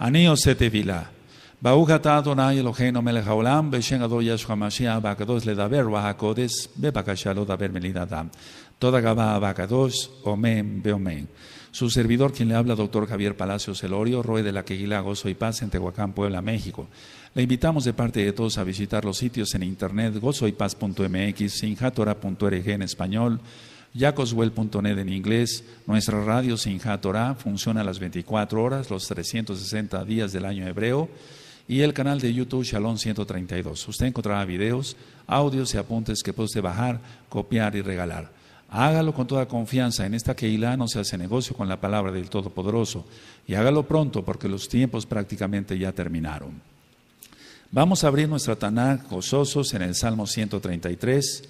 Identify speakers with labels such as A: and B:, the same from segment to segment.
A: אני עושה תפילה. ברוך אתה אדוני אלוהינו מלך העולם, בשם jamashia ישוע המשיח והקדוש לדבר רוח הקודש, בבקשה לא דבר Toda Gabá Bacados, Omen, Beomen. Su servidor, quien le habla, doctor Javier Palacios Elorio, Roe de la Queguila, Gozo y Paz, en Tehuacán, Puebla, México. Le invitamos de parte de todos a visitar los sitios en internet gozoypaz.mx, sinjatora.org en español, yacoswell.net en inglés. Nuestra radio Sinja Torah funciona las 24 horas, los 360 días del año hebreo. Y el canal de YouTube Shalom 132. Usted encontrará videos, audios y apuntes que puede usted bajar, copiar y regalar. Hágalo con toda confianza. En esta Keilah no se hace negocio con la palabra del Todopoderoso. Y hágalo pronto porque los tiempos prácticamente ya terminaron. Vamos a abrir nuestra Tanakh gozosos en el Salmo 133.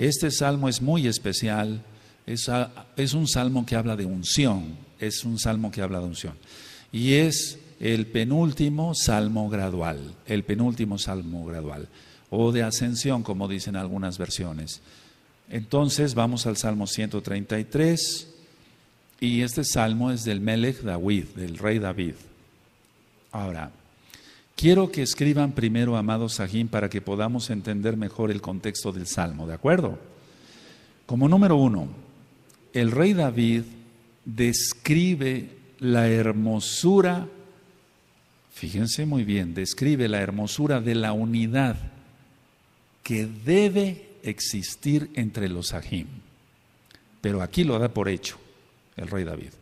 A: Este salmo es muy especial, es, un salmo que habla de unción, es un salmo que habla de unción. Y es el penúltimo salmo gradual, el penúltimo salmo gradual, o de ascensión, como dicen algunas versiones. Entonces vamos al Salmo 133, y este salmo es del Melech David, del rey David. Ahora, Quiero que escriban primero, amados Sajim, para que podamos entender mejor el contexto del Salmo, ¿de acuerdo? Como número uno, el rey David describe la hermosura, fíjense muy bien, describe la hermosura de la unidad que debe existir entre los Sahim. Pero aquí lo da por hecho el rey David.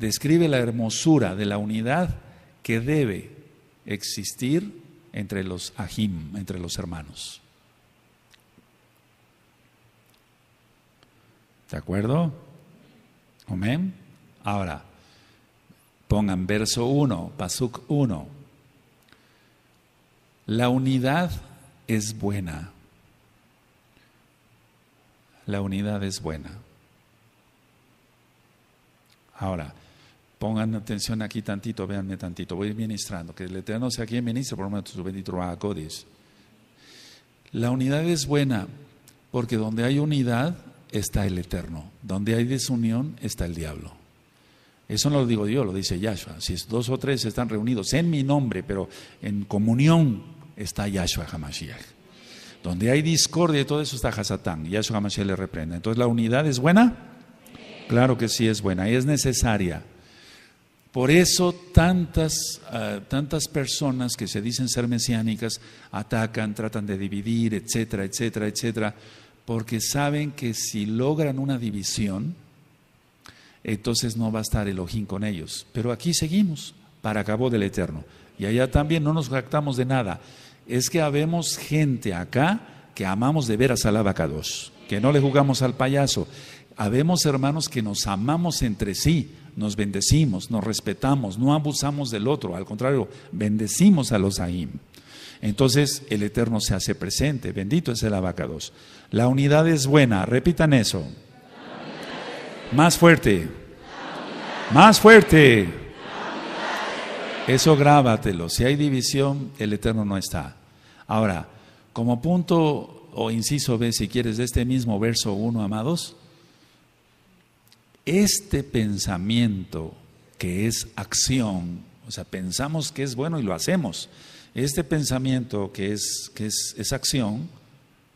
A: Describe la hermosura de la unidad que debe existir entre los ajim, entre los hermanos. ¿De acuerdo? Amén. Ahora, pongan verso 1, Pasuk 1. La unidad es buena. La unidad es buena. Ahora, Pongan atención aquí tantito, véanme tantito. Voy ministrando. Que el Eterno sea quien ministre, por lo menos su bendito Codis. La unidad es buena, porque donde hay unidad está el Eterno. Donde hay desunión está el diablo. Eso no lo digo yo, lo dice Yahshua. Si dos o tres están reunidos en mi nombre, pero en comunión está Yahshua Hamashiach. Donde hay discordia y todo eso está Hasatán. Yahshua Hamashiach le reprende. Entonces, ¿la unidad es buena? Claro que sí es buena y es necesaria. Por eso tantas, ah, tantas personas que se dicen ser mesiánicas atacan, tratan de dividir, etcétera, etcétera, etcétera, porque saben que si logran una división, entonces no va a estar ojín con ellos. Pero aquí seguimos, para Cabo del Eterno. Y allá también no nos jactamos de nada. Es que habemos gente acá que amamos de veras al abacados, que no le jugamos al payaso. Habemos hermanos que nos amamos entre sí nos bendecimos, nos respetamos, no abusamos del otro, al contrario, bendecimos a los Aim. Entonces el Eterno se hace presente, bendito es el abacados. La unidad es buena, repitan eso. Más fuerte. Más fuerte. Eso grábatelo. Si hay división, el Eterno no está. Ahora, como punto o inciso B, si quieres, de este mismo verso 1, amados, este pensamiento que es acción, o sea, pensamos que es bueno y lo hacemos, este pensamiento que es, que es, acción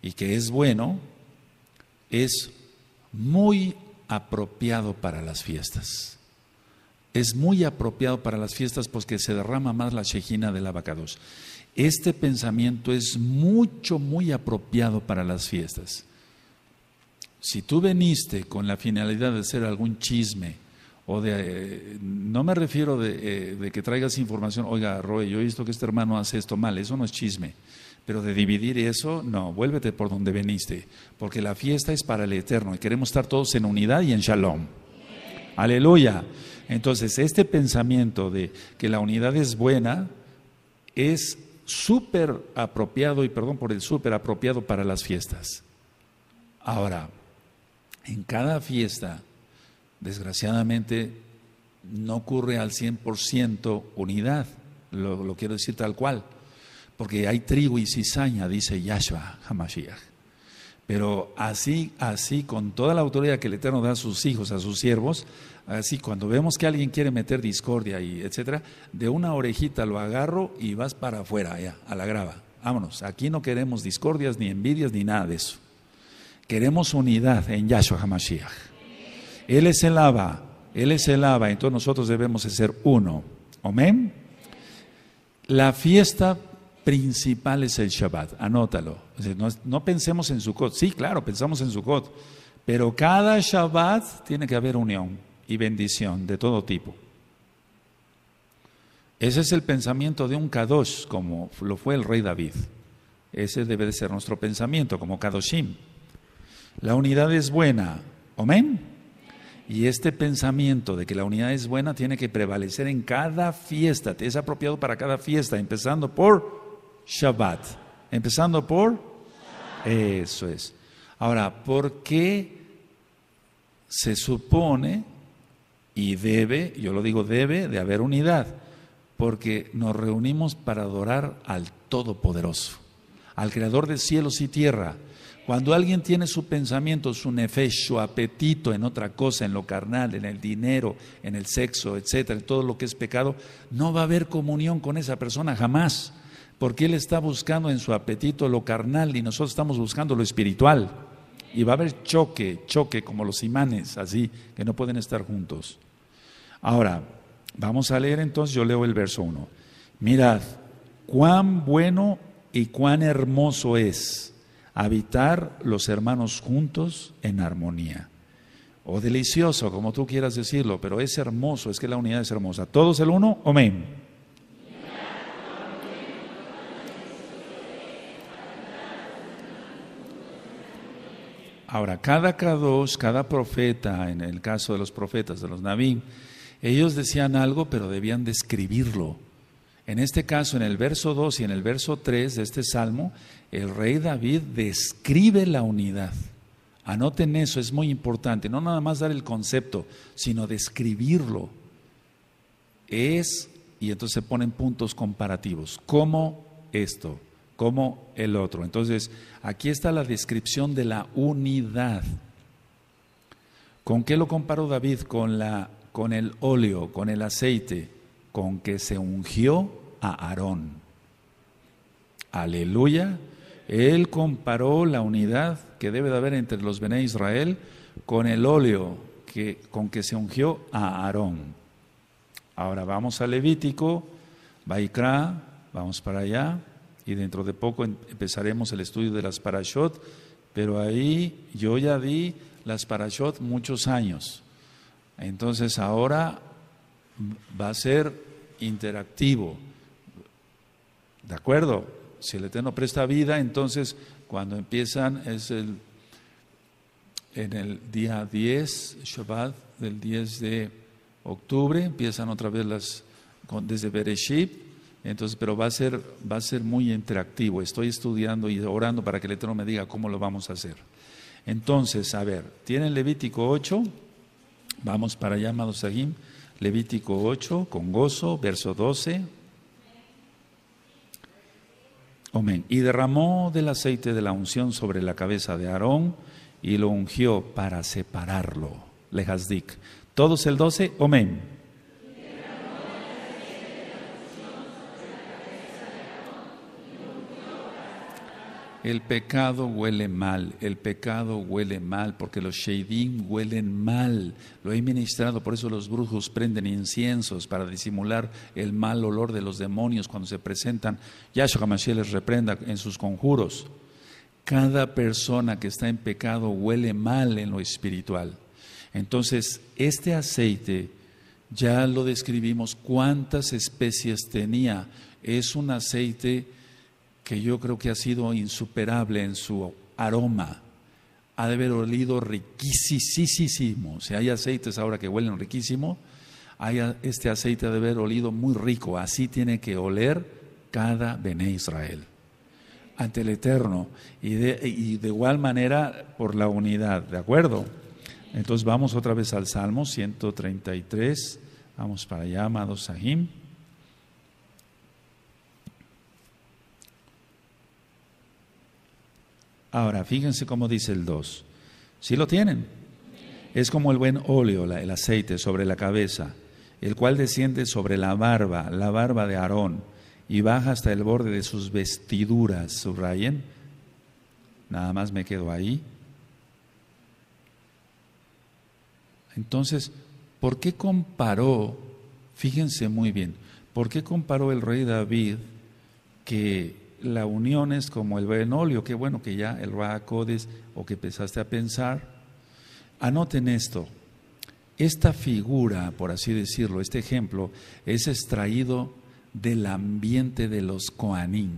A: y que es bueno, es muy apropiado para las fiestas. Es muy apropiado para las fiestas porque se derrama más la shejina del abacados. Este pensamiento es mucho, muy apropiado para las fiestas. Si tú veniste con la finalidad de hacer algún chisme, o de, eh, no me refiero eh, de, que traigas información, oiga, Roy, yo he visto que este hermano hace esto mal, eso no es chisme, pero de dividir eso, no, vuélvete por donde veniste, porque la fiesta es para el eterno y queremos estar todos en unidad y en shalom. Aleluya. Entonces, este pensamiento de que la unidad es buena es súper apropiado, y perdón por el súper apropiado para las fiestas. Ahora, en cada fiesta, desgraciadamente, no ocurre al 100% unidad, lo, quiero decir tal cual, porque hay trigo y cizaña, dice Yahshua Hamashiach. Pero así, así, con toda la autoridad que el Eterno da a sus hijos, a sus siervos, así cuando vemos que alguien quiere meter discordia y etcétera, de una orejita lo agarro y vas para afuera, allá, a la grava. Vámonos, aquí no queremos discordias, ni envidias, ni nada de eso. Queremos unidad en Yahshua HaMashiach. Él es el Aba, Él es el Abba, entonces nosotros debemos ser uno. Amén. La fiesta principal es el Shabbat, anótalo. No, no pensemos en Sukkot, sí, claro, pensamos en Sukkot, pero cada Shabbat tiene que haber unión y bendición de todo tipo. Ese es el pensamiento de un Kadosh, como lo fue el rey David. Ese debe de ser nuestro pensamiento, como Kadoshim. La unidad es buena. Amén. Y este pensamiento de que la unidad es buena tiene que prevalecer en cada fiesta. es apropiado para cada fiesta, empezando por Shabbat. Empezando por... Eso es. Ahora, ¿por qué se supone y debe, yo lo digo debe, de haber unidad? Porque nos reunimos para adorar al Todopoderoso, al Creador de cielos y tierra cuando alguien tiene su pensamiento, su nefesh, su apetito en otra cosa, en lo carnal, en el dinero, en el sexo, etcétera, en todo lo que es pecado, no va a haber comunión con esa persona jamás, porque él está buscando en su apetito lo carnal y nosotros estamos buscando lo espiritual. Y va a haber choque, choque como los imanes, así, que no pueden estar juntos. Ahora, vamos a leer entonces, yo leo el verso 1. Mirad, cuán bueno y cuán hermoso es habitar los hermanos juntos en armonía. O oh, delicioso, como tú quieras decirlo, pero es hermoso, es que la unidad es hermosa. ¿Todos el uno? Amén. Ahora, cada cada dos cada profeta, en el caso de los profetas, de los Nabim, ellos decían algo, pero debían describirlo. En este caso, en el verso 2 y en el verso 3 de este salmo, el rey David describe la unidad. Anoten eso, es muy importante. No nada más dar el concepto, sino describirlo. Es, y entonces se ponen puntos comparativos, como esto, como el otro. Entonces, aquí está la descripción de la unidad. ¿Con qué lo comparó David? Con, la, con el óleo, con el aceite, con que se ungió a Aarón. Aleluya él comparó la unidad que debe de haber entre los bené Israel con el óleo que, con que se ungió a Aarón. Ahora vamos a Levítico, Baikra, vamos para allá, y dentro de poco em, empezaremos el estudio de las Parashot, pero ahí yo ya vi las Parashot muchos años. Entonces ahora va a ser interactivo. ¿De acuerdo? si el Eterno presta vida, entonces cuando empiezan es el, en el día 10, Shabbat, del 10 de octubre, empiezan otra vez las, desde Bereshit, entonces, pero va a, ser, va a ser muy interactivo. Estoy estudiando y orando para que el Eterno me diga cómo lo vamos a hacer. Entonces, a ver, tienen Levítico 8, vamos para allá, amados Levítico 8, con gozo, verso 12. Y derramó del aceite de la unción sobre la cabeza de Aarón y lo ungió para separarlo. Lejasdik. Todos el 12, amén. El pecado huele mal, el pecado huele mal, porque los sheidim huelen mal. Lo he ministrado, por eso los brujos prenden inciensos para disimular el mal olor de los demonios cuando se presentan. Yahshua Mashiach les reprenda en sus conjuros. Cada persona que está en pecado huele mal en lo espiritual. Entonces, este aceite, ya lo describimos cuántas especies tenía. Es un aceite que yo creo que ha sido insuperable en su aroma. Ha de haber olido riquísimo. Si hay aceites ahora que huelen riquísimo, hay este aceite ha de haber olido muy rico. Así tiene que oler cada Bené Israel ante el Eterno y de, y de igual manera por la unidad. ¿De acuerdo? Entonces vamos otra vez al Salmo 133. Vamos para allá, amados Sahim. Ahora, fíjense cómo dice el 2. si lo tienen? Es como el buen óleo, el aceite sobre la cabeza, el cual desciende sobre la barba, la barba de Aarón, y baja hasta el borde de sus vestiduras. Subrayen. Nada más me quedo ahí. Entonces, ¿por qué comparó, fíjense muy bien, ¿por qué comparó el rey David que la unión es como el Benolio, qué bueno que ya el Rahacodes o que empezaste a pensar. Anoten esto, esta figura, por así decirlo, este ejemplo, es extraído del ambiente de los Koanim.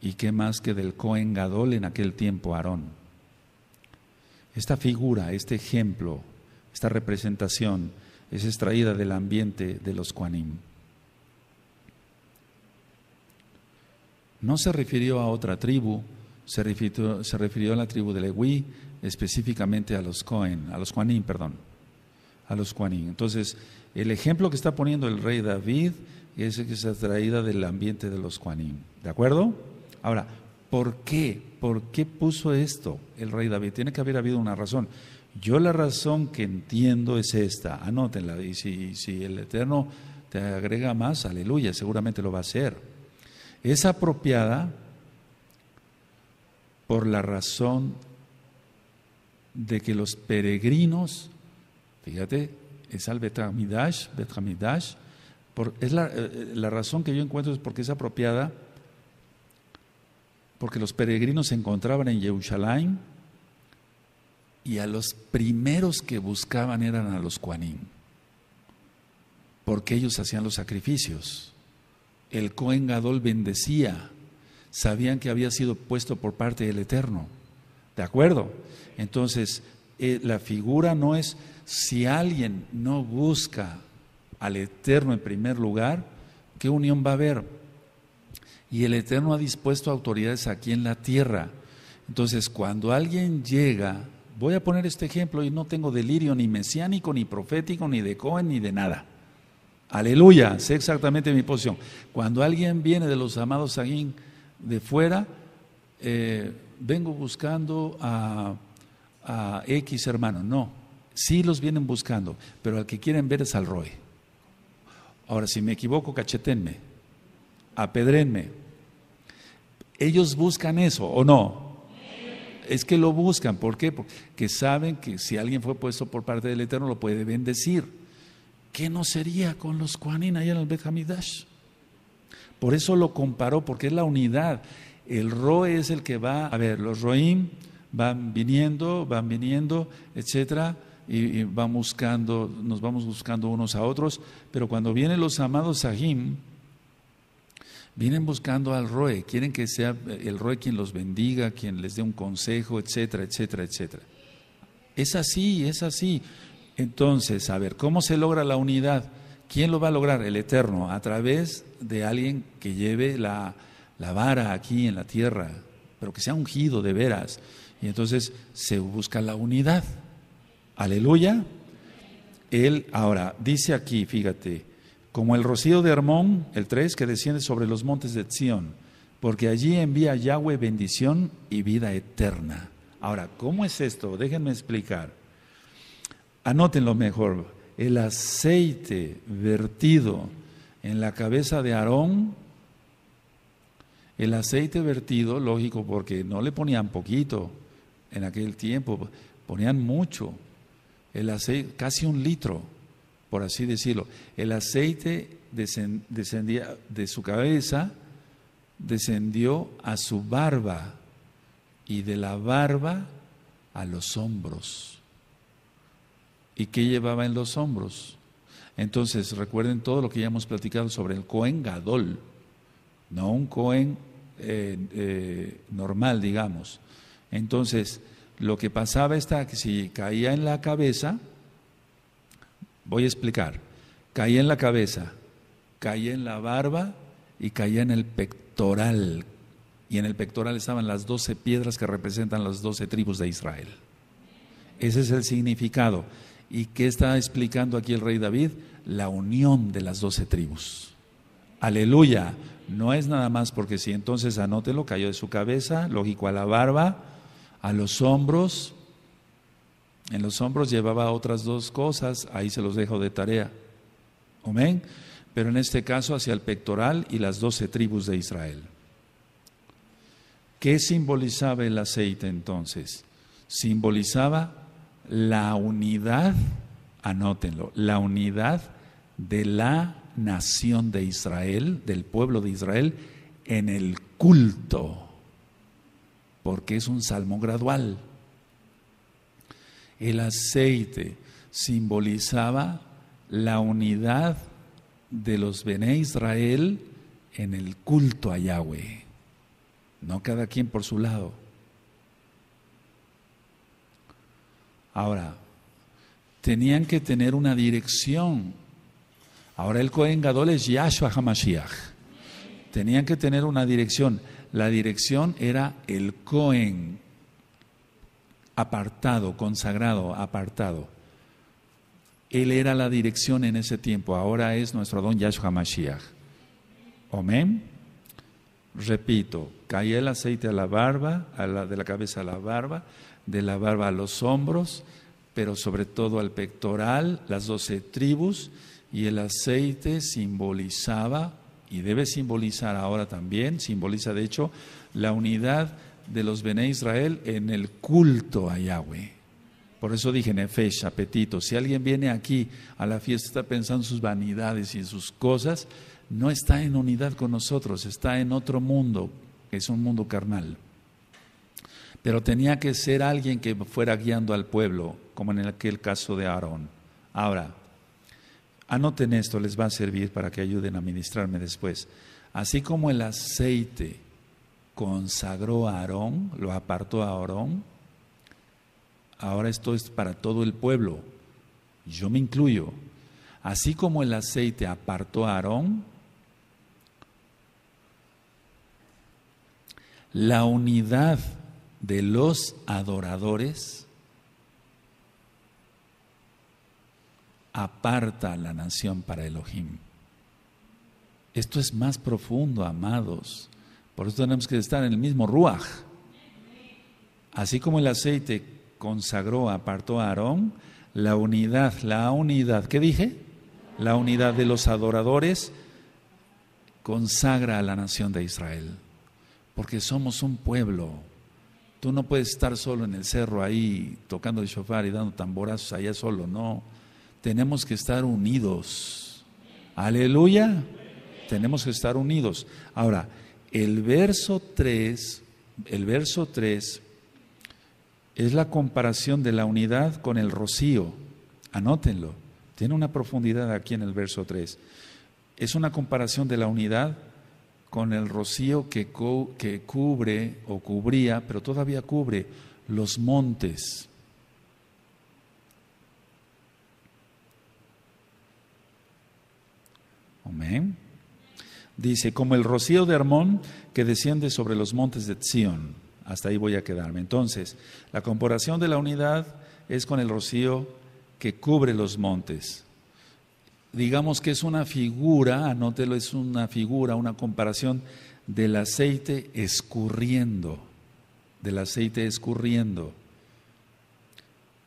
A: ¿Y qué más que del Kohen Gadol en aquel tiempo, Aarón? Esta figura, este ejemplo, esta representación es extraída del ambiente de los Koanim. No se refirió a otra tribu, se refirió, a la tribu de Leví, específicamente a los Cohen, a los Juanín, perdón, a los Juanín. Entonces, el ejemplo que está poniendo el rey David es que se ha traído del ambiente de los Juanín, ¿de acuerdo? Ahora, ¿por qué? ¿Por qué puso esto el rey David? Tiene que haber habido una razón. Yo la razón que entiendo es esta, anótenla, y si, si el Eterno te agrega más, aleluya, seguramente lo va a hacer es apropiada por la razón de que los peregrinos, fíjate, es al Betramidash, por, es eh, eh, la, razón que yo encuentro es porque es apropiada, porque los peregrinos se encontraban en Jerusalén y a los primeros que buscaban eran a los Quanim, porque ellos hacían los sacrificios el Cohen Gadol bendecía, sabían que había sido puesto por parte del Eterno. ¿De acuerdo? Entonces, eh, la figura no es si alguien no busca al Eterno en primer lugar, ¿qué unión va a haber? Y el Eterno ha dispuesto autoridades aquí en la tierra. Entonces, cuando alguien llega, voy a poner este ejemplo y no tengo delirio ni mesiánico, ni profético, ni de Cohen, ni de nada. Aleluya, sé exactamente mi posición. Cuando alguien viene de los amados Sagín de fuera, eh, vengo buscando a, X hermano. No, sí los vienen buscando, pero al que quieren ver es al Roy. Ahora, si me equivoco, cachetenme, apedrenme. Ellos buscan eso, ¿o no? Es que lo buscan, ¿por qué? Porque saben que si alguien fue puesto por parte del Eterno, lo puede bendecir. ¿Qué no sería con los Kuanin ahí en el Bethamidash? Por eso lo comparó, porque es la unidad. El Roe es el que va, a ver, los Roim van viniendo, van viniendo, etcétera, y, van buscando, nos vamos buscando unos a otros, pero cuando vienen los amados Sahim, vienen buscando al Roe, quieren que sea el Roe quien los bendiga, quien les dé un consejo, etcétera, etcétera, etcétera. Es así, es así. Entonces, a ver, ¿cómo se logra la unidad? ¿Quién lo va a lograr? El Eterno, a través de alguien que lleve la, vara aquí en la tierra, pero que sea ungido de veras. Y entonces se busca la unidad. Aleluya. Él ahora dice aquí, fíjate, como el rocío de Hermón, el tres, que desciende sobre los montes de Sión, porque allí envía Yahweh bendición y vida eterna. Ahora, ¿cómo es esto? Déjenme explicar. Anótenlo mejor. El aceite vertido en la cabeza de Aarón, el aceite vertido, lógico, porque no le ponían poquito en aquel tiempo, ponían mucho. El aceite, casi un litro, por así decirlo. El aceite descendía de su cabeza, descendió a su barba y de la barba a los hombros y qué llevaba en los hombros. Entonces, recuerden todo lo que ya hemos platicado sobre el Cohen Gadol, no un Cohen eh, eh, normal, digamos. Entonces, lo que pasaba está que si caía en la cabeza, voy a explicar, caía en la cabeza, caía en la barba y caía en el pectoral. Y en el pectoral estaban las doce piedras que representan las doce tribus de Israel. Ese es el significado. ¿Y qué está explicando aquí el rey David? La unión de las doce tribus. Aleluya. No es nada más porque si entonces anótelo, cayó de su cabeza, lógico a la barba, a los hombros. En los hombros llevaba otras dos cosas, ahí se los dejo de tarea. Amén. Pero en este caso hacia el pectoral y las doce tribus de Israel. ¿Qué simbolizaba el aceite entonces? Simbolizaba la unidad, anótenlo, la unidad de la nación de Israel, del pueblo de Israel, en el culto, porque es un salmo gradual. El aceite simbolizaba la unidad de los Bene Israel en el culto a Yahweh, no cada quien por su lado. Ahora, tenían que tener una dirección. Ahora el Cohen Gadol es Yahshua HaMashiach. Tenían que tener una dirección. La dirección era el Cohen, apartado, consagrado, apartado. Él era la dirección en ese tiempo, ahora es nuestro don Yahshua hamashiach Amén. Repito, cae el aceite a la barba, a la, de la cabeza a la barba, de la barba a los hombros, pero sobre todo al pectoral, las doce tribus, y el aceite simbolizaba, y debe simbolizar ahora también, simboliza de hecho, la unidad de los Bené Israel en el culto a Yahweh. Por eso dije, Nefesh, apetito. Si alguien viene aquí a la fiesta, está pensando en sus vanidades y en sus cosas, no está en unidad con nosotros, está en otro mundo, que es un mundo carnal pero tenía que ser alguien que fuera guiando al pueblo, como en aquel caso de Aarón. Ahora, anoten esto, les va a servir para que ayuden a ministrarme después. Así como el aceite consagró a Aarón, lo apartó a Aarón, ahora esto es para todo el pueblo, yo me incluyo. Así como el aceite apartó a Aarón, la unidad de los adoradores aparta la nación para Elohim. Esto es más profundo, amados. Por eso tenemos que estar en el mismo ruaj. Así como el aceite consagró, apartó a Aarón, la unidad, la unidad, ¿qué dije? La unidad de los adoradores consagra a la nación de Israel, porque somos un pueblo Tú no puedes estar solo en el cerro ahí tocando el shofar y dando tamborazos allá solo, no. Tenemos que estar unidos. Aleluya. Tenemos que estar unidos. Ahora, el verso 3, el verso 3 es la comparación de la unidad con el rocío. Anótenlo. Tiene una profundidad aquí en el verso 3. Es una comparación de la unidad con el rocío que, cubre o cubría, pero todavía cubre los montes. Amén. Dice, como el rocío de Hermón que desciende sobre los montes de Sion. Hasta ahí voy a quedarme. Entonces, la comparación de la unidad es con el rocío que cubre los montes digamos que es una figura, anótelo, es una figura, una comparación del aceite escurriendo, del aceite escurriendo,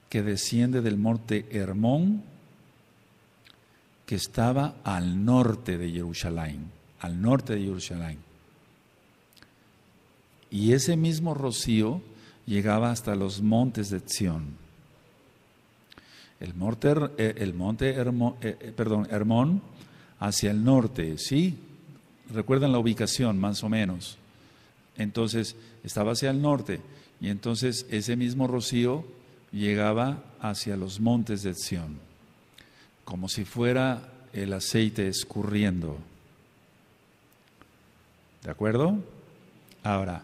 A: que desciende del monte Hermón, que estaba al norte de Jerusalén, al norte de Jerusalén. Y ese mismo rocío llegaba hasta los montes de Sion el monte, eh, el monte eh, eh, perdón, Hermón hacia el norte, ¿sí? Recuerdan la ubicación más o menos. Entonces estaba hacia el norte y entonces ese mismo rocío llegaba hacia los montes de Sión, como si fuera el aceite escurriendo. ¿De acuerdo? Ahora,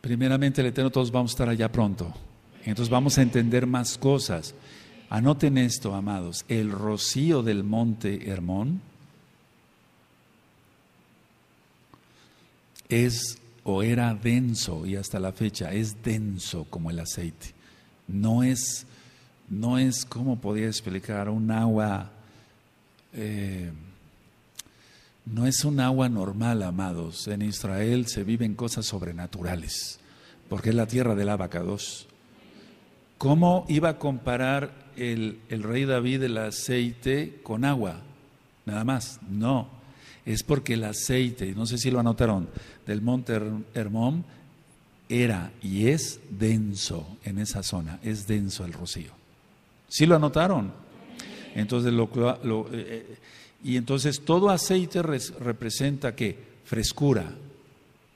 A: primeramente el Eterno, todos vamos a estar allá pronto. Entonces vamos a entender más cosas. Anoten esto, amados. El rocío del monte Hermón es o era denso y hasta la fecha es denso como el aceite. No es, no es como podía explicar un agua, eh, no es un agua normal, amados. En Israel se viven cosas sobrenaturales, porque es la tierra del abacados. ¿Cómo iba a comparar el, rey David el aceite con agua? Nada más, no. Es porque el aceite, no sé si lo anotaron, del monte Hermón era y es denso en esa zona, es denso el rocío. ¿Sí lo anotaron? Entonces eh, eh, y entonces todo aceite representa que frescura,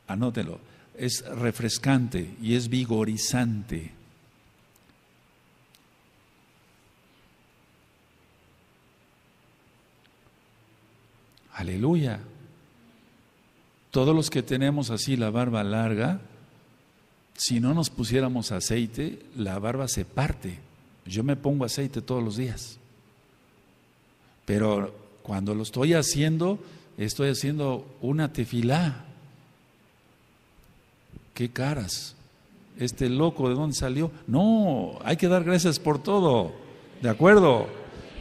A: anótelo, es refrescante y es vigorizante. Aleluya. Todos los que tenemos así la barba larga, si no nos pusiéramos aceite, la barba se parte. Yo me pongo aceite todos los días. Pero cuando lo estoy haciendo, estoy haciendo una tefilá. ¿Qué caras? Este loco, ¿de dónde salió? No, hay que dar gracias por todo. ¿De acuerdo?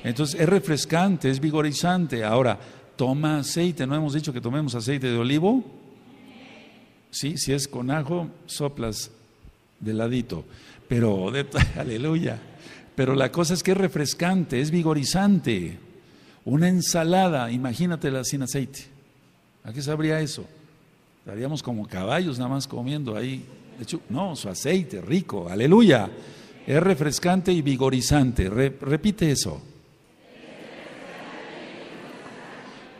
A: Entonces es refrescante, es vigorizante. Ahora, toma aceite. ¿No hemos dicho que tomemos aceite de olivo? Sí, si es con ajo, soplas de ladito. Pero, aleluya. Pero la cosa es que es refrescante, es vigorizante. Una ensalada, imagínatela sin aceite. ¿A qué sabría eso? Estaríamos como caballos nada más comiendo ahí. no, su aceite, rico, aleluya. Es refrescante y vigorizante. repite eso.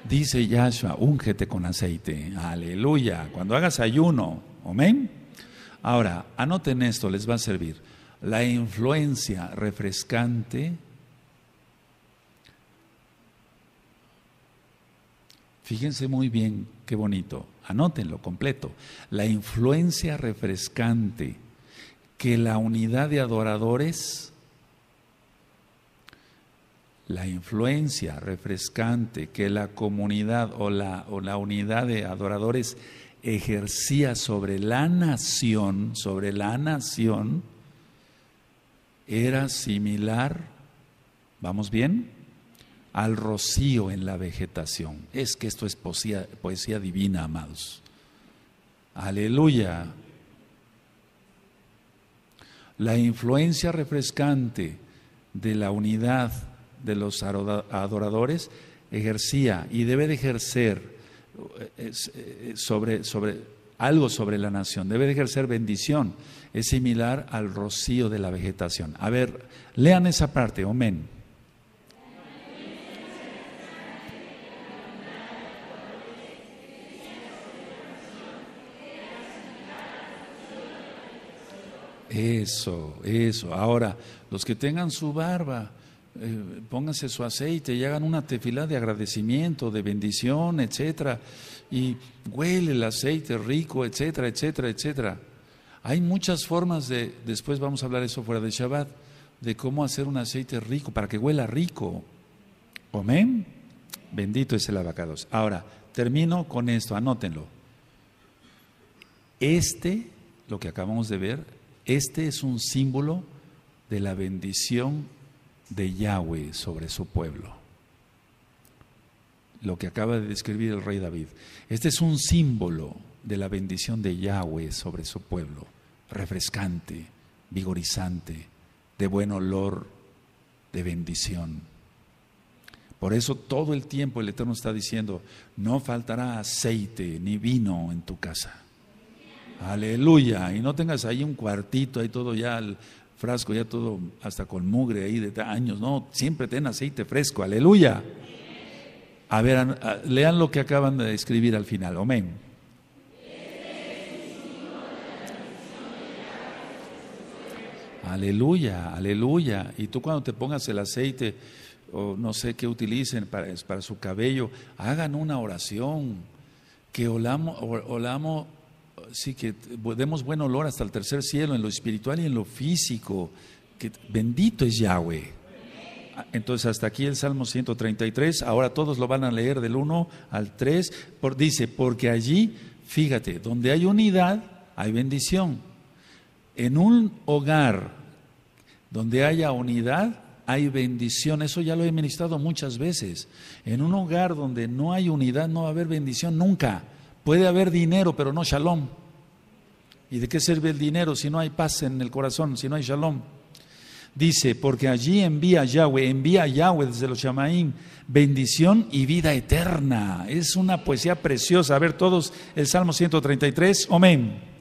A: Dice Yahshua, úngete con aceite. Aleluya. Cuando hagas ayuno, amén. Ahora, anoten esto, les va a servir. La influencia refrescante Fíjense muy bien qué bonito, anótenlo completo. La influencia refrescante que la unidad de adoradores la influencia refrescante que la comunidad o la, o la unidad de adoradores ejercía sobre la nación, sobre la nación, era similar, ¿vamos bien? Al rocío en la vegetación. Es que esto es poesía, poesía divina, amados. Aleluya. La influencia refrescante de la unidad de los adoradores ejercía y debe de ejercer eh, eh, sobre, sobre algo sobre la nación, debe de ejercer bendición. Es similar al rocío de la vegetación. A ver, lean esa parte, amén. Eso, eso. Ahora, los que tengan su barba, eh, pónganse su aceite y hagan una tefilá de agradecimiento, de bendición, etcétera, y huele el aceite rico, etcétera, etcétera, etcétera. Hay muchas formas de, después vamos a hablar eso fuera de Shabbat, de cómo hacer un aceite rico para que huela rico. Amén. Bendito es el abacados. Ahora, termino con esto, anótenlo. Este, lo que acabamos de ver, este es un símbolo de la bendición de Yahweh sobre su pueblo. Lo que acaba de describir el rey David. Este es un símbolo de la bendición de Yahweh sobre su pueblo, refrescante, vigorizante, de buen olor, de bendición. Por eso todo el tiempo el Eterno está diciendo, no faltará aceite ni vino en tu casa. Aleluya. Y no tengas ahí un cuartito, ahí todo ya frasco ya todo, hasta con mugre ahí de años. No, siempre ten aceite fresco, aleluya. A ver, lean lo que acaban de escribir al final, amén. Aleluya, aleluya. Y tú cuando te pongas el aceite, o no sé qué utilicen para, para su cabello, hagan una oración, que olamo olamo olamos sí, que demos buen olor hasta el tercer cielo, en lo espiritual y en lo físico. Que bendito es Yahweh. Ah, entonces hasta aquí el Salmo 133, ahora todos lo van a leer del 1 al 3, por, dice, porque allí, fíjate, donde hay unidad, hay bendición. En un hogar donde haya unidad, hay bendición. Eso ya lo he ministrado muchas veces. En un hogar donde no hay unidad, no va a haber bendición nunca. Puede haber dinero, pero no shalom. ¿Y de qué sirve el dinero si no hay paz en el corazón, si no hay shalom? Dice, porque allí envía Yahweh, envía Yahweh desde los Shamaim bendición y vida eterna. Es una poesía preciosa. A ver todos el Salmo 133. Amén.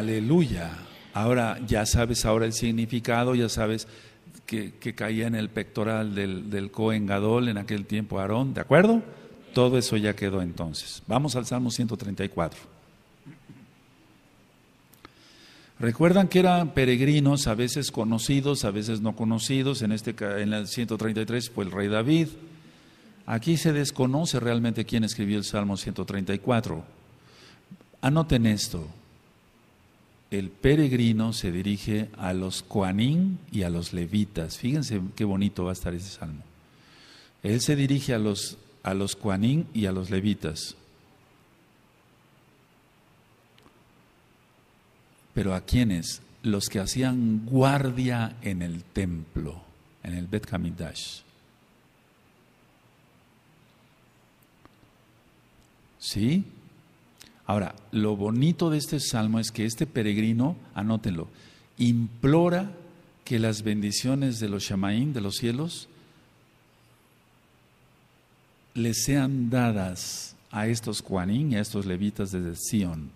A: Aleluya. Ahora ya sabes ahora el significado, ya sabes que, caía en el pectoral del, Cohen Gadol en aquel tiempo Aarón, ¿de acuerdo? Todo eso ya quedó entonces. Vamos al Salmo 134. Recuerdan que eran peregrinos, a veces conocidos, a veces no conocidos. En, este, en el 133 fue el rey David. Aquí se desconoce realmente quién escribió el Salmo 134. Anoten esto el peregrino se dirige a los cuanín y a los levitas. Fíjense qué bonito va a estar ese salmo. Él se dirige a los, a los cuanín y a los levitas. Pero ¿a quiénes? Los que hacían guardia en el templo, en el Bet Kamidash. ¿Sí? Ahora, lo bonito de este salmo es que este peregrino, anótenlo, implora que las bendiciones de los Shamaín, de los cielos, le sean dadas a estos cuanín y a estos levitas de Sion.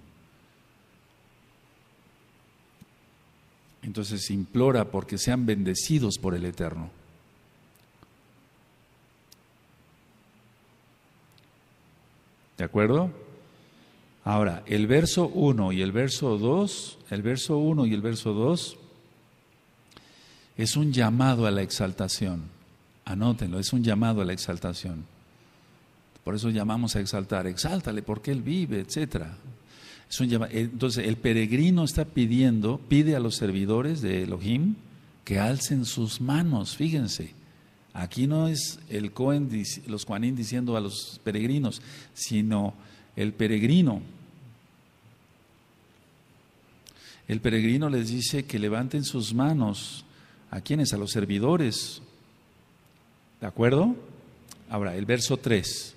A: Entonces implora porque sean bendecidos por el Eterno. ¿De acuerdo? Ahora, el verso 1 y el verso 2, el verso 1 y el verso 2 es un llamado a la exaltación. Anótenlo, es un llamado a la exaltación. Por eso llamamos a exaltar, exáltale porque Él vive, etc. Entonces, el peregrino está pidiendo, pide a los servidores de Elohim que alcen sus manos, fíjense. Aquí no es el Cohen, los Juanín diciendo a los peregrinos, sino el peregrino el peregrino les dice que levanten sus manos. ¿A quiénes? A los servidores. ¿De acuerdo? Ahora, el verso 3.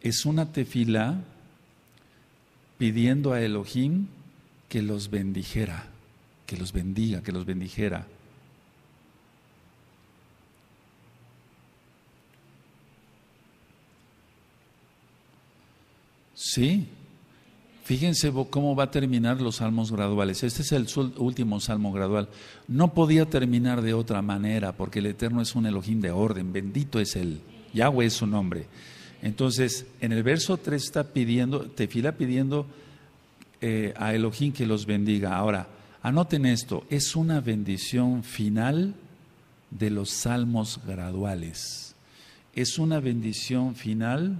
A: Es una tefila pidiendo a Elohim que los bendijera, que los bendiga, que los bendijera. Sí, Fíjense cómo va a terminar los salmos graduales. Este es el último salmo gradual. No podía terminar de otra manera porque el Eterno es un Elohim de orden. Bendito es Él. Yahweh es su nombre. Entonces, en el verso 3 está pidiendo, Tefila pidiendo eh, a Elohim que los bendiga. Ahora, anoten esto: es una bendición final de los salmos graduales. Es una bendición final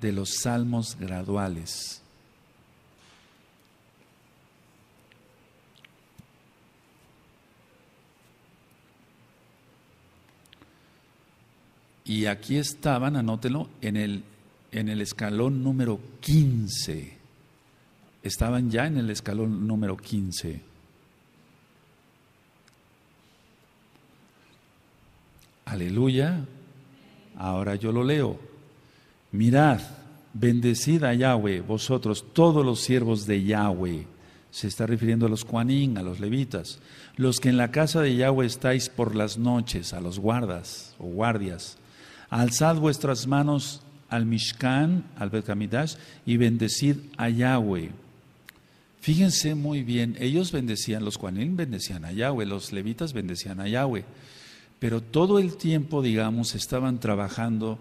A: de los salmos graduales. Y aquí estaban, anótelo, en el, en el escalón número 15. Estaban ya en el escalón número 15. Aleluya. Ahora yo lo leo. Mirad, bendecid a Yahweh, vosotros, todos los siervos de Yahweh. Se está refiriendo a los cuanín, a los levitas, los que en la casa de Yahweh estáis por las noches, a los guardas o guardias. Alzad vuestras manos al Mishkan, al Betamidash, y bendecid a Yahweh. Fíjense muy bien, ellos bendecían, los cuanín bendecían a Yahweh, los levitas bendecían a Yahweh, pero todo el tiempo, digamos, estaban trabajando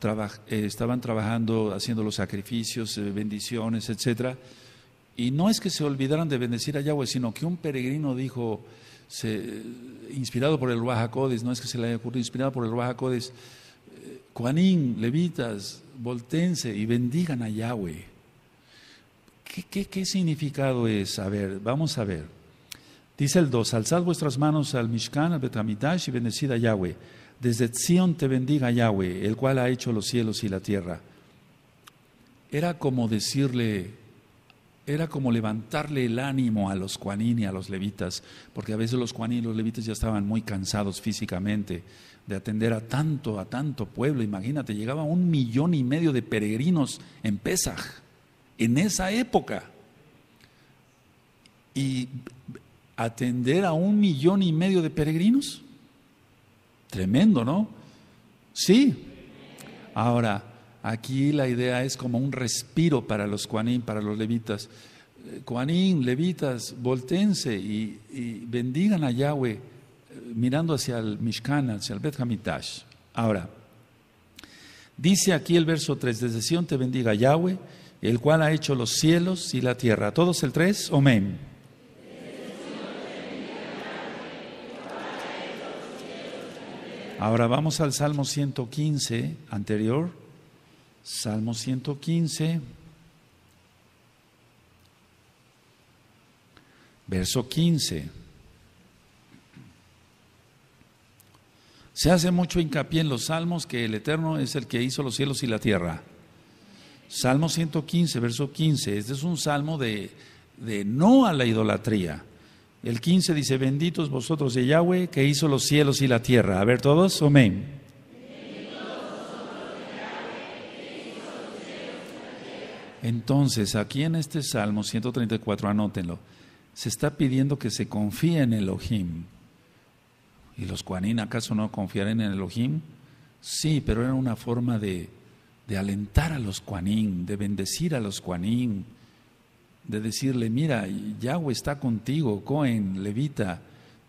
A: eh, estaban trabajando, haciendo los sacrificios, eh, bendiciones, etc. Y no es que se olvidaran de bendecir a Yahweh, sino que un peregrino dijo, inspirado por el Ruajacodes, no es que se le haya ocurrido, inspirado por el Ruajacodes, Juanín, eh, levitas, voltense y bendigan a Yahweh. ¿Qué, qué, qué significado es? A ver, vamos a ver. Dice el 2, alzad vuestras manos al Mishkan, al Betramitash, y bendecid a Yahweh. Desde Sion te bendiga Yahweh, el cual ha hecho los cielos y la tierra. Era como decirle, era como levantarle el ánimo a los cuanín y a los levitas, porque a veces los cuanín y los levitas ya estaban muy cansados físicamente de atender a tanto, a tanto pueblo. Imagínate, llegaba un millón y medio de peregrinos en Pesaj, en esa época. Y atender a un millón y medio de peregrinos Tremendo, ¿no? Sí. Ahora, aquí la idea es como un respiro para los cuanín, para los levitas. Cuanín, eh, levitas, voltense y, bendigan a Yahweh eh, mirando hacia el Mishkan, hacia el Bet Hamitash. Ahora, dice aquí el verso 3, desde Sion te bendiga Yahweh, el cual ha hecho los cielos y la tierra. Todos el 3, amén. Ahora vamos al Salmo 115 anterior. Salmo 115, verso 15. Se hace mucho hincapié en los salmos que el Eterno es el que hizo los cielos y la tierra. Salmo 115, verso 15. Este es un salmo de, de no a la idolatría. El 15 dice, benditos vosotros de Yahweh que hizo los cielos y la tierra. A ver todos, amén. Entonces, aquí en este Salmo 134, anótenlo, se está pidiendo que se confíe en Elohim. ¿Y los Kuanin acaso no confiaron en Elohim? Sí, pero era una forma de, alentar a los Kuanin, de bendecir a los Kuanin, de decirle, mira, Yahweh está contigo, Cohen, Levita,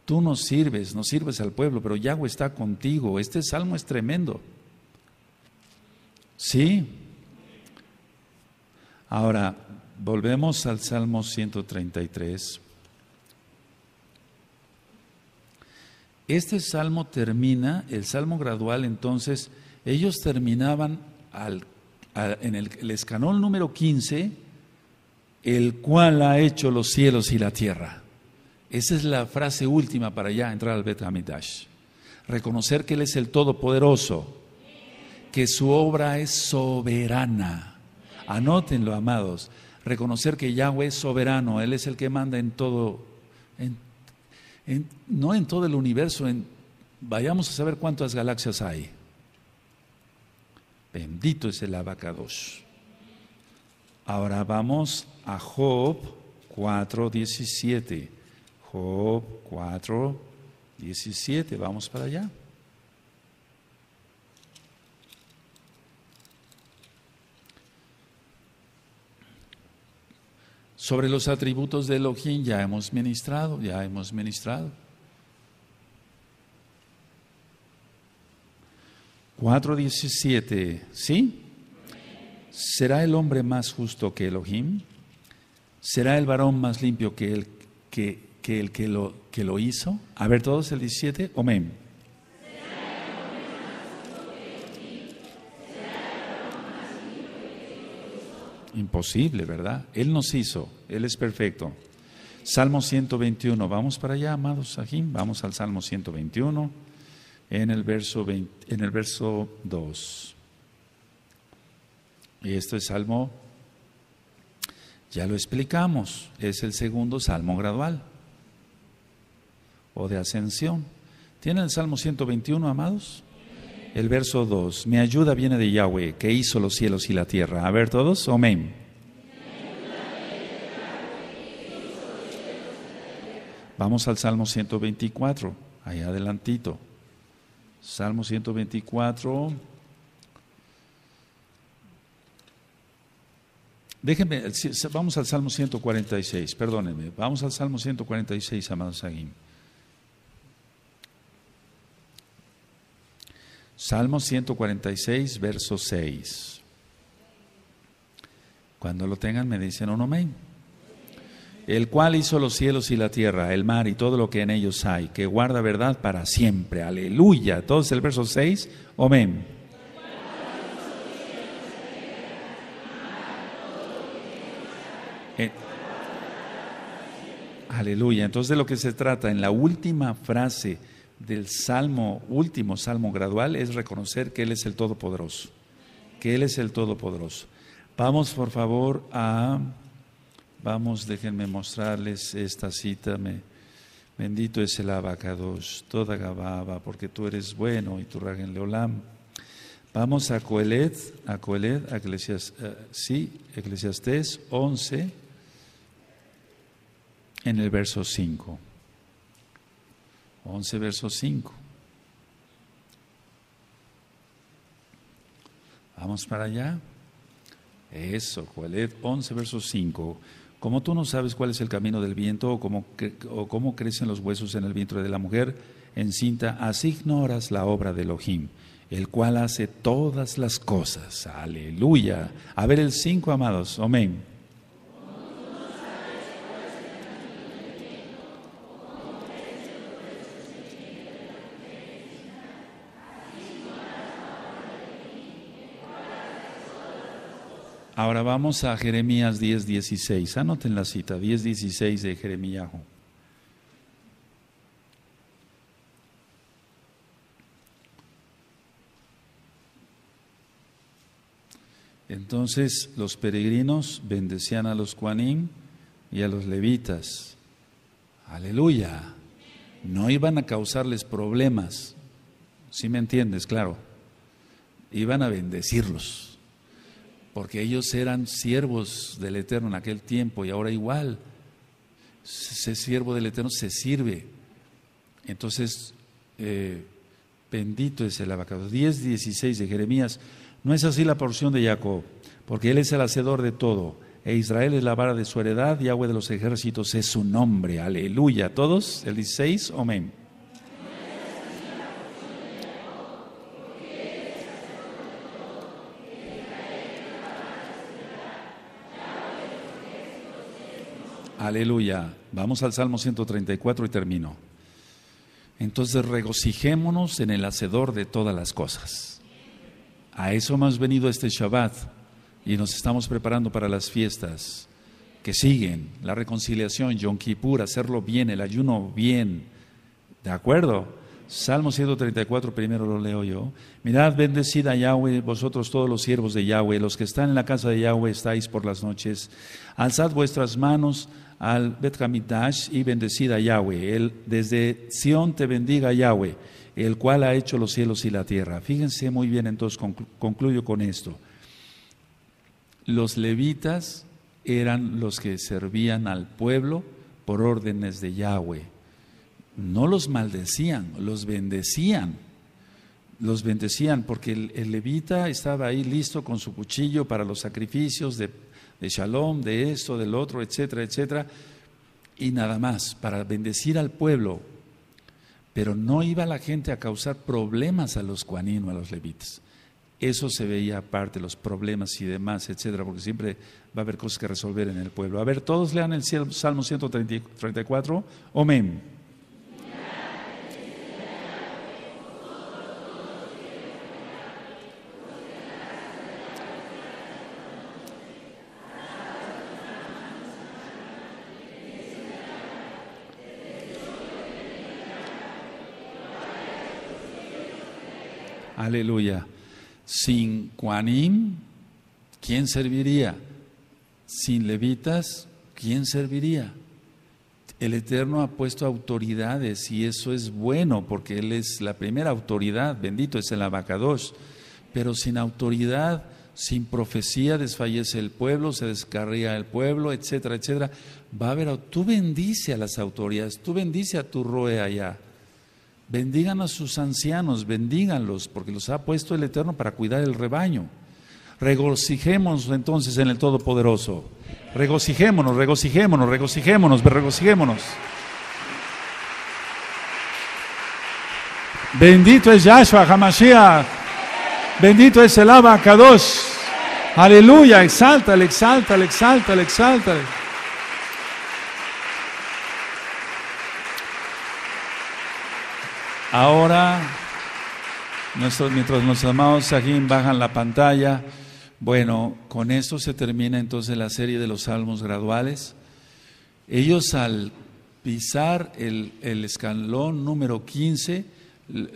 A: tú nos sirves, no sirves al pueblo, pero Yahweh está contigo. Este salmo es tremendo. ¿Sí? Ahora, volvemos al Salmo 133. Este salmo termina, el salmo gradual entonces, ellos terminaban al, en el, Escanol número 15, el cual ha hecho los cielos y la tierra. Esa es la frase última para ya entrar al Bet Hamidash. Reconocer que Él es el Todopoderoso, que su obra es soberana. Anótenlo, amados. Reconocer que Yahweh es soberano, Él es el que manda en todo, no en todo el universo, en, vayamos a saber cuántas galaxias hay. Bendito es el abacados. Ahora vamos a Job 4.17. Job 4.17, vamos para allá. Sobre los atributos de Elohim ya hemos ministrado, ya hemos ministrado. 4.17, ¿sí? ¿Será el hombre más justo que Elohim? ¿Será el varón más limpio que el que, que el que, lo, que lo hizo? A ver todos el 17, amén. Imposible, ¿verdad? Él nos hizo, Él es perfecto. Salmo 121, vamos para allá, amados Sahim, vamos al Salmo 121, en el verso, en el verso 2. Y esto es Salmo, ya lo explicamos, es el segundo Salmo gradual o de ascensión. ¿Tienen el Salmo 121, amados? El verso 2, mi ayuda viene de Yahweh, que hizo los cielos y la tierra. A ver todos, amén. Vamos al Salmo 124, ahí adelantito. Salmo 124. Déjenme, vamos al Salmo 146, perdónenme, vamos al Salmo 146, amados, Sahim. Salmo 146, verso 6. Cuando lo tengan me dicen un amén. El cual hizo los cielos y la tierra, el mar y todo lo que en ellos hay, que guarda verdad para siempre. Aleluya. Entonces el verso 6, amén. Eh, aleluya. Entonces de lo que se trata en la última frase del salmo último, salmo gradual, es reconocer que Él es el Todopoderoso. Que Él es el Todopoderoso. Vamos por favor a... Vamos, déjenme mostrarles esta cita. bendito es el abacados, toda Gababa, porque tú eres bueno y tu ragen leolam. Vamos a Coelet, a Coelet, a Eclesiastes, eh, sí, Eclesiastés 11, en el verso 5. 11 verso 5. Vamos para allá. Eso, es? 11 verso 5. Como tú no sabes cuál es el camino del viento o cómo, o cómo crecen los huesos en el vientre de la mujer, encinta, así ignoras la obra de Elohim, el cual hace todas las cosas. Aleluya. A ver el 5, amados. Amén. Ahora vamos a Jeremías 10:16. Anoten la cita, 10:16 de Jeremías. Entonces los peregrinos bendecían a los cuanín y a los levitas. Aleluya. No iban a causarles problemas. Si ¿Sí me entiendes, claro. Iban a bendecirlos porque ellos eran siervos del Eterno en aquel tiempo y ahora igual. Ese siervo del Eterno se sirve. Entonces, eh, bendito es el abacado. 10, 16 de Jeremías. No es así la porción de Jacob, porque él es el hacedor de todo. E Israel es la vara de su heredad, y agua de los ejércitos es su nombre. Aleluya. Todos, el 16, amén. Aleluya. Vamos al Salmo 134 y termino. Entonces regocijémonos en el hacedor de todas las cosas. A eso hemos venido este Shabbat y nos estamos preparando para las fiestas que siguen, la reconciliación, Yom Kippur, hacerlo bien, el ayuno bien. ¿De acuerdo? Salmo 134, primero lo leo yo. Mirad, bendecid a Yahweh, vosotros todos los siervos de Yahweh, los que están en la casa de Yahweh estáis por las noches. Alzad vuestras manos al Bet y bendecida Yahweh. Él, desde Sion te bendiga Yahweh, el cual ha hecho los cielos y la tierra. Fíjense muy bien, entonces concluyo con esto. Los levitas eran los que servían al pueblo por órdenes de Yahweh. No los maldecían, los bendecían los bendecían, porque el, el, levita estaba ahí listo con su cuchillo para los sacrificios de de shalom, de esto, del otro, etcétera, etcétera, y nada más, para bendecir al pueblo. Pero no iba la gente a causar problemas a los cuaninos, a los levitas. Eso se veía aparte, los problemas y demás, etcétera, porque siempre va a haber cosas que resolver en el pueblo. A ver, todos lean el Salmo 134. Amén. Aleluya. Sin Kuanim, ¿quién serviría? Sin levitas, ¿quién serviría? El Eterno ha puesto autoridades y eso es bueno porque Él es la primera autoridad, bendito es el abacados. Pero sin autoridad, sin profecía, desfallece el pueblo, se descarría el pueblo, etcétera, etcétera. Va a haber, tú bendice a las autoridades, tú bendice a tu roe allá Bendigan a sus ancianos, bendíganlos, porque los ha puesto el Eterno para cuidar el rebaño. Regocijémonos entonces en el Todopoderoso. Regocijémonos, regocijémonos, regocijémonos, regocijémonos. Bendito es Yahshua Hamashiach. Bendito es el Abba Kadosh. Aleluya, exáltale, exáltale, exáltale, exáltale. Ahora, mientras los amados Sajín bajan la pantalla, bueno, con esto se termina entonces la serie de los salmos graduales. Ellos al pisar el, escalón número 15,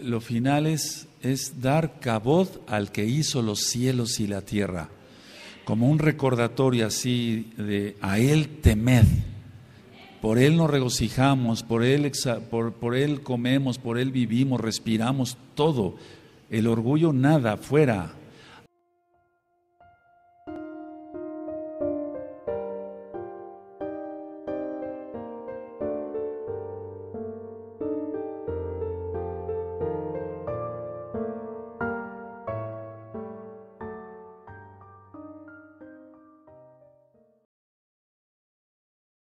A: lo final es, es dar caboz al que hizo los cielos y la tierra, como un recordatorio así de a él temed. Por Él nos regocijamos, por él, él comemos, por Él vivimos, respiramos todo. El orgullo nada, fuera.